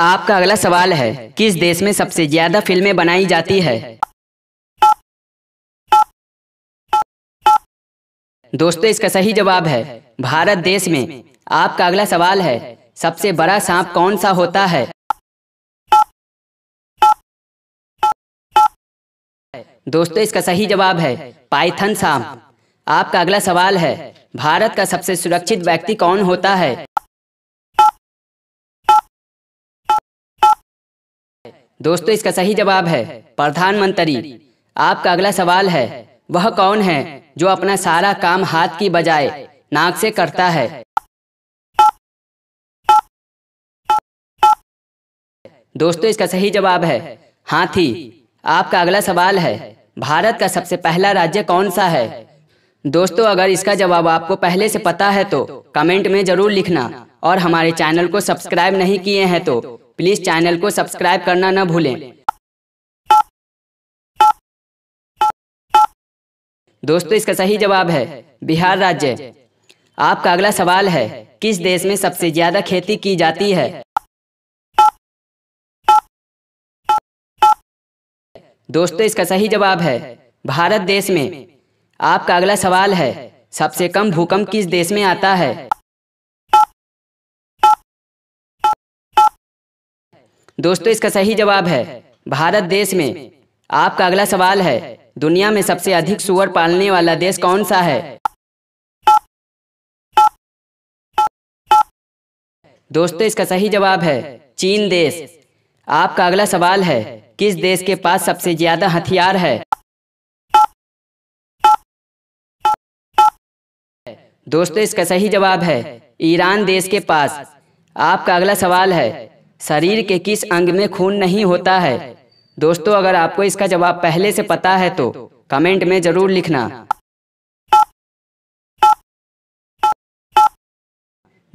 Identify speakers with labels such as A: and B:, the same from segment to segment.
A: आपका अगला सवाल है किस देश में सबसे ज्यादा फिल्में बनाई जाती है दोस्तों इसका सही जवाब है भारत देश में आपका अगला सवाल है सबसे बड़ा सांप कौन सा होता है दोस्तों इसका सही जवाब है पाइथन सांप आपका अगला सवाल है भारत का सबसे सुरक्षित व्यक्ति कौन होता है दोस्तों इसका सही जवाब है प्रधानमंत्री आपका अगला सवाल है वह कौन है जो अपना सारा काम हाथ की बजाय नाक से करता है दोस्तों इसका सही जवाब है हाथी आपका अगला सवाल है भारत का सबसे पहला राज्य कौन सा है दोस्तों अगर इसका जवाब आपको पहले से पता है तो कमेंट में जरूर लिखना और हमारे चैनल को सब्सक्राइब नहीं किए हैं तो प्लीज चैनल को सब्सक्राइब करना न भूलें दोस्तों इसका सही जवाब है बिहार राज्य आपका अगला सवाल है किस देश में सबसे ज्यादा खेती की जाती है दोस्तों इसका सही जवाब है भारत देश में आपका अगला सवाल है सबसे कम भूकंप किस देश में आता है दोस्तों इसका सही जवाब है भारत देश में आपका अगला सवाल है दुनिया में सबसे अधिक सुअर पालने वाला देश कौन सा है दोस्तों इसका सही जवाब है चीन देश आपका अगला सवाल है किस देश के पास सबसे ज्यादा हथियार है दोस्तों इसका सही जवाब है ईरान देश के पास आपका अगला सवाल है शरीर के किस अंग में खून नहीं होता है दोस्तों अगर आपको इसका जवाब पहले से पता है तो, तो कमेंट में जरूर लिखना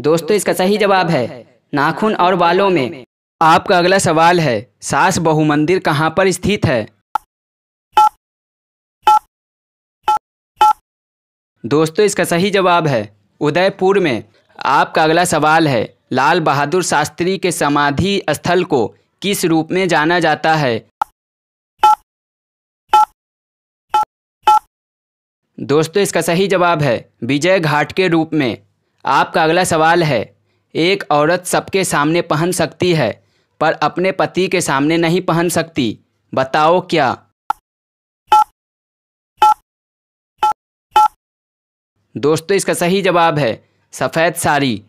A: दोस्तों इसका सही जवाब है नाखून और बालों में आपका अगला सवाल है सास बहु मंदिर कहाँ पर स्थित है दोस्तों इसका सही जवाब है उदयपुर में आपका अगला सवाल है लाल बहादुर शास्त्री के समाधि स्थल को किस रूप में जाना जाता है दोस्तों इसका सही जवाब है विजय घाट के रूप में आपका अगला सवाल है एक औरत सबके सामने पहन सकती है पर अपने पति के सामने नहीं पहन सकती बताओ क्या दोस्तों इसका सही जवाब है सफ़ेद साड़ी